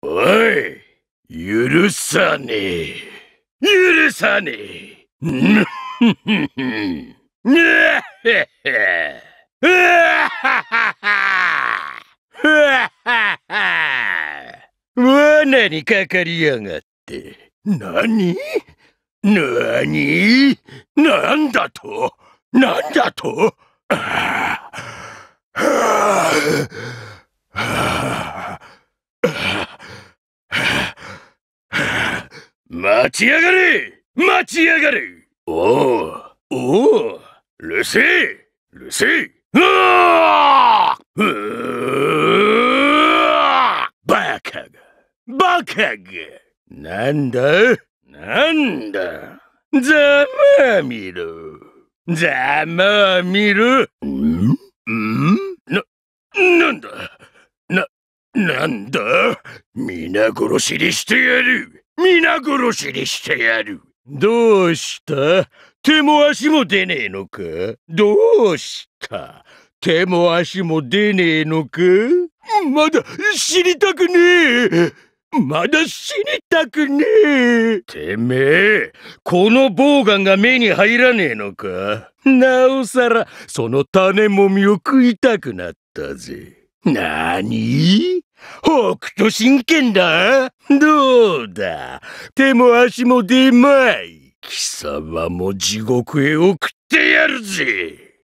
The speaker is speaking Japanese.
おい許さねえ許さねえ罠 にかかりやがって。何何なだとなだとああ。待ちやがれ待ちやがれおおおおルシールシーうわうバカがバカがなんだなんだざまみろざまみろんんな、なんだな、なんだ皆殺しにしてやる皆殺しにしてやるどうした手も足も出ねえのかどうした手も足も出ねえのかまだ死にたくねえまだ死にたくねえてめえこのボウガンが目に入らねえのかなおさらその種もみを食いたくなったぜ何北斗神拳だどうだ手も足も出まい貴様も地獄へ送ってやるぜ